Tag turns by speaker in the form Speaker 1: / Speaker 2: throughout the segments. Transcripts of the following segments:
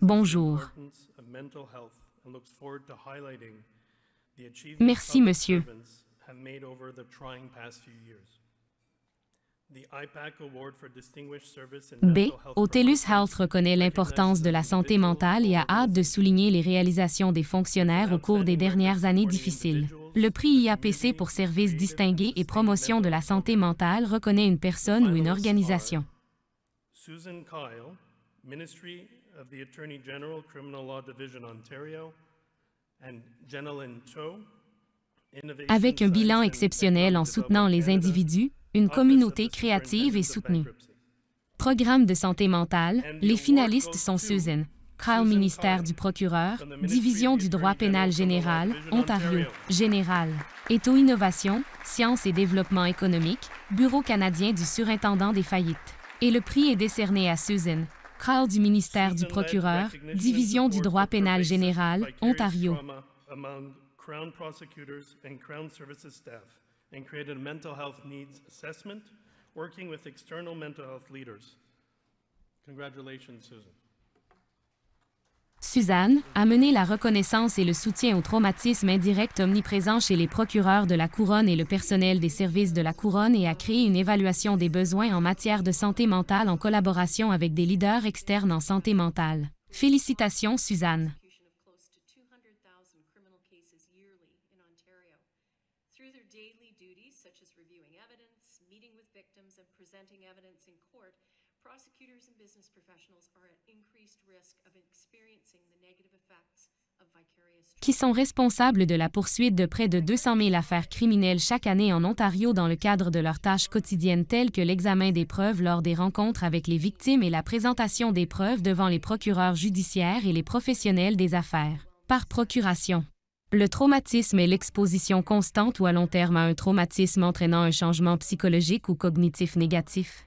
Speaker 1: Bonjour.
Speaker 2: Merci, monsieur. B. Otelus Health reconnaît l'importance de la santé
Speaker 1: mentale et a hâte de souligner les réalisations des fonctionnaires au cours des dernières années difficiles. Le prix IAPC pour services distingués et promotion de la santé mentale reconnaît une personne ou une organisation avec un bilan exceptionnel en soutenant les individus, une communauté créative et soutenue. Programme de santé mentale, les finalistes sont Susan, Crown ministère du procureur, Division du droit pénal général, Ontario, Général, Eto Innovation, Sciences et développement économique, Bureau canadien du surintendant des faillites. Et le prix est décerné à Susan, CRAL du ministère du procureur, Division du droit pénal général, Ontario.
Speaker 2: Crown prosecutors and Crown Services staff and created a mental health needs assessment, working with external mental health leaders. Congratulations, Susan.
Speaker 1: Suzanne, a mené la reconnaissance et le soutien au traumatisme indirect omniprésent chez les procureurs de la Couronne et le personnel des services de la Couronne et a créé une évaluation des besoins en matière de santé mentale en collaboration avec des leaders externes en santé mentale. Félicitations, Suzanne qui sont responsables de la poursuite de près de 200 000 affaires criminelles chaque année en Ontario dans le cadre de leurs tâches quotidiennes telles que l'examen des preuves lors des rencontres avec les victimes et la présentation des preuves devant les procureurs judiciaires et les professionnels des affaires. Par procuration. Le traumatisme est l'exposition constante ou à long terme à un traumatisme entraînant un changement psychologique ou cognitif négatif.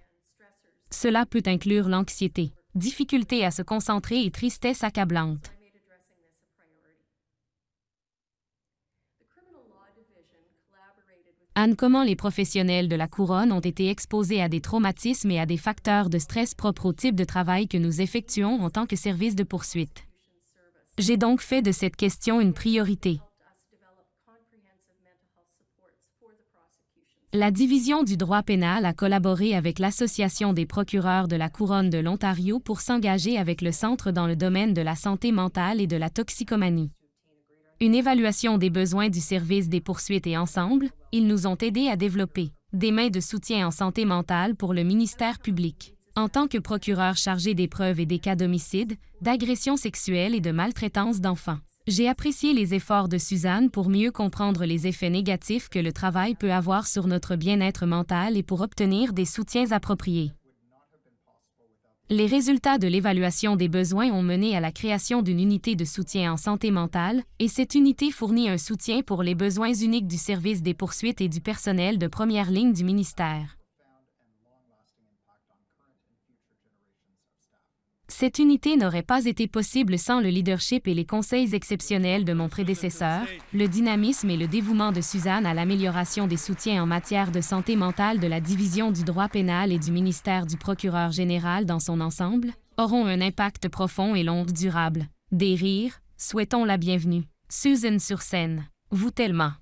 Speaker 1: Cela peut inclure l'anxiété, difficulté à se concentrer et tristesse accablante. Anne, comment les professionnels de la couronne ont été exposés à des traumatismes et à des facteurs de stress propres au type de travail que nous effectuons en tant que service de poursuite. J'ai donc fait de cette question une priorité. La division du droit pénal a collaboré avec l'Association des procureurs de la Couronne de l'Ontario pour s'engager avec le centre dans le domaine de la santé mentale et de la toxicomanie. Une évaluation des besoins du service des poursuites et ensemble, ils nous ont aidés à développer des mains de soutien en santé mentale pour le ministère public. En tant que procureur chargé des preuves et des cas d'homicide, d'agression sexuelle et de maltraitance d'enfants j'ai apprécié les efforts de Suzanne pour mieux comprendre les effets négatifs que le travail peut avoir sur notre bien-être mental et pour obtenir des soutiens appropriés. Les résultats de l'évaluation des besoins ont mené à la création d'une unité de soutien en santé mentale, et cette unité fournit un soutien pour les besoins uniques du service des poursuites et du personnel de première ligne du ministère. Cette unité n'aurait pas été possible sans le leadership et les conseils exceptionnels de mon prédécesseur, le dynamisme et le dévouement de Suzanne à l'amélioration des soutiens en matière de santé mentale de la division du droit pénal et du ministère du procureur général dans son ensemble, auront un impact profond et long durable. Des rires, souhaitons la bienvenue. Susan sur scène. Vous tellement.